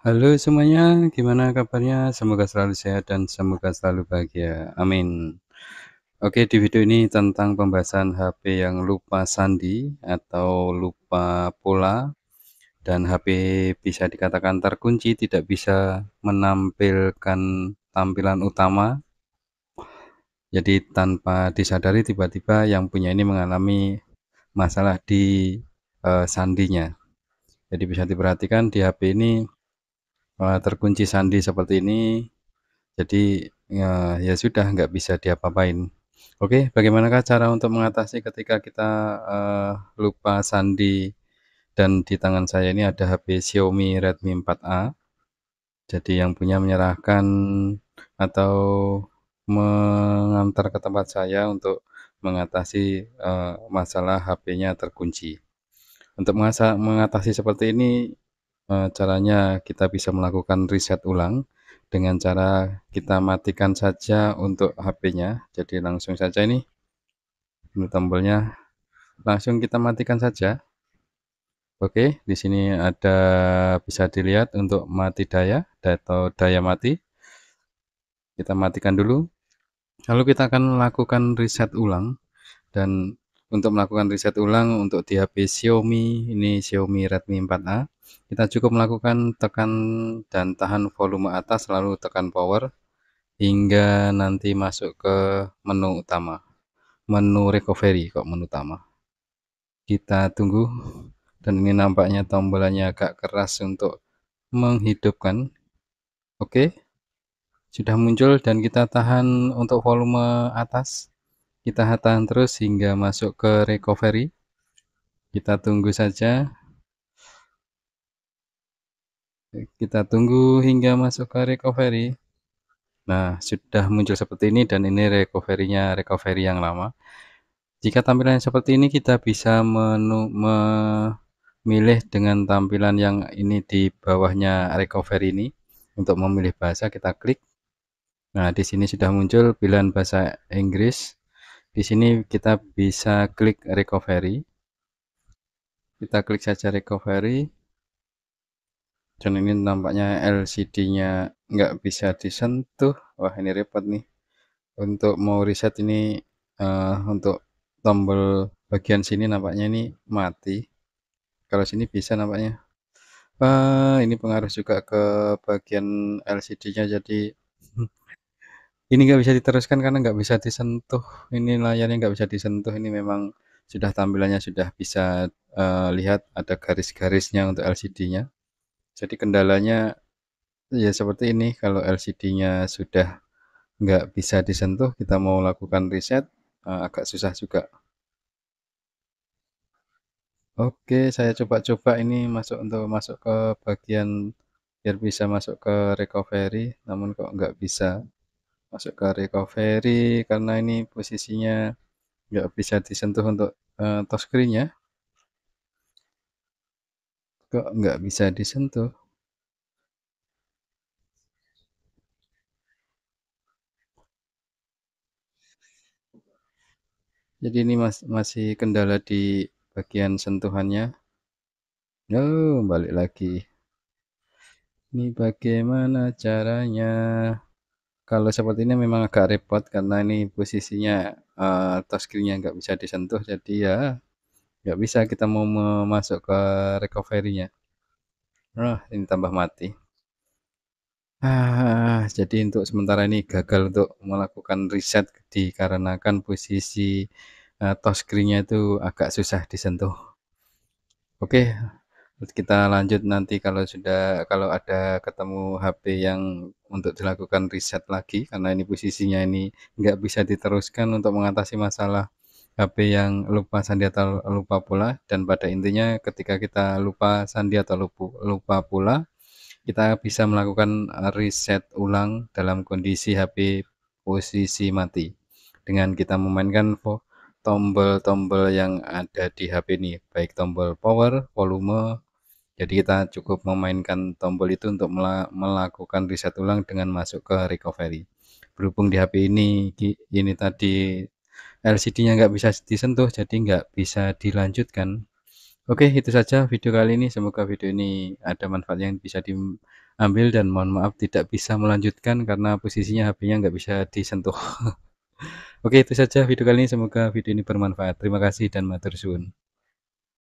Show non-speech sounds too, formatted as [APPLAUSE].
Halo semuanya, gimana kabarnya? Semoga selalu sehat dan semoga selalu bahagia. Amin. Oke, di video ini tentang pembahasan HP yang lupa sandi atau lupa pola dan HP bisa dikatakan terkunci tidak bisa menampilkan tampilan utama. Jadi tanpa disadari tiba-tiba yang punya ini mengalami masalah di uh, sandinya. Jadi bisa diperhatikan di HP ini Eh, terkunci sandi seperti ini jadi ya, ya sudah nggak bisa diapa-apain Oke bagaimanakah cara untuk mengatasi ketika kita uh, lupa sandi dan di tangan saya ini ada HP Xiaomi Redmi 4A jadi yang punya menyerahkan atau mengantar ke tempat saya untuk mengatasi uh, masalah HP-nya terkunci untuk mengatasi seperti ini Eh, caranya kita bisa melakukan reset ulang dengan cara kita matikan saja untuk HP-nya. Jadi langsung saja ini, ini tombolnya, langsung kita matikan saja. Oke, di sini ada bisa dilihat untuk mati daya atau daya mati. Kita matikan dulu. Lalu kita akan melakukan reset ulang dan untuk melakukan riset ulang untuk di HP Xiaomi ini Xiaomi Redmi 4A kita cukup melakukan tekan dan tahan volume atas lalu tekan power hingga nanti masuk ke menu utama menu recovery kok menu utama kita tunggu dan ini nampaknya tombolnya agak keras untuk menghidupkan oke sudah muncul dan kita tahan untuk volume atas kita tahan terus hingga masuk ke recovery kita tunggu saja kita tunggu hingga masuk ke recovery nah sudah muncul seperti ini dan ini recovery-nya recovery yang lama jika tampilan seperti ini kita bisa menu memilih dengan tampilan yang ini di bawahnya recovery ini untuk memilih bahasa kita klik nah di sini sudah muncul pilihan bahasa Inggris di sini kita bisa klik recovery. Kita klik saja recovery. Dan ini tampaknya LCD-nya nggak bisa disentuh. Wah, ini repot nih. Untuk mau reset ini uh, untuk tombol bagian sini nampaknya ini mati. Kalau sini bisa nampaknya. uh, ini pengaruh juga ke bagian LCD-nya jadi ini nggak bisa diteruskan karena nggak bisa disentuh ini layarnya nggak bisa disentuh ini memang sudah tampilannya sudah bisa uh, lihat ada garis-garisnya untuk LCD-nya jadi kendalanya ya seperti ini kalau LCD-nya sudah nggak bisa disentuh kita mau lakukan reset uh, agak susah juga Oke saya coba-coba ini masuk untuk masuk ke bagian biar bisa masuk ke recovery namun kok nggak bisa masuk ke recovery karena ini posisinya nggak bisa disentuh untuk uh, eh, touchscreen ya kok nggak bisa disentuh jadi ini mas masih kendala di bagian sentuhannya no oh, balik lagi ini bagaimana caranya kalau seperti ini memang agak repot karena ini posisinya uh, eh, touchscreennya nggak bisa disentuh jadi ya nggak bisa kita mau masuk ke recovery-nya nah ini tambah mati ah, jadi untuk sementara ini gagal untuk melakukan reset dikarenakan posisi uh, eh, touchscreennya itu agak susah disentuh oke okay. Terus kita lanjut nanti kalau sudah kalau ada ketemu HP yang untuk dilakukan riset lagi karena ini posisinya ini nggak bisa diteruskan untuk mengatasi masalah HP yang lupa sandi atau lupa pula dan pada intinya ketika kita lupa sandi atau lupa, lupa pula kita bisa melakukan eh, riset ulang dalam kondisi HP posisi mati dengan kita memainkan tombol-tombol yang ada di HP ini baik tombol power, volume, jadi kita cukup memainkan tombol itu untuk melakukan riset ulang dengan masuk ke recovery. Berhubung di HP ini ini tadi LCD-nya nggak bisa disentuh, jadi nggak bisa dilanjutkan. Oke, itu saja video kali ini. Semoga video ini ada manfaat yang bisa diambil dan mohon maaf tidak bisa melanjutkan karena posisinya HP-nya nggak bisa disentuh. [LAUGHS] Oke, itu saja video kali ini. Semoga video ini bermanfaat. Terima kasih dan matur suwun.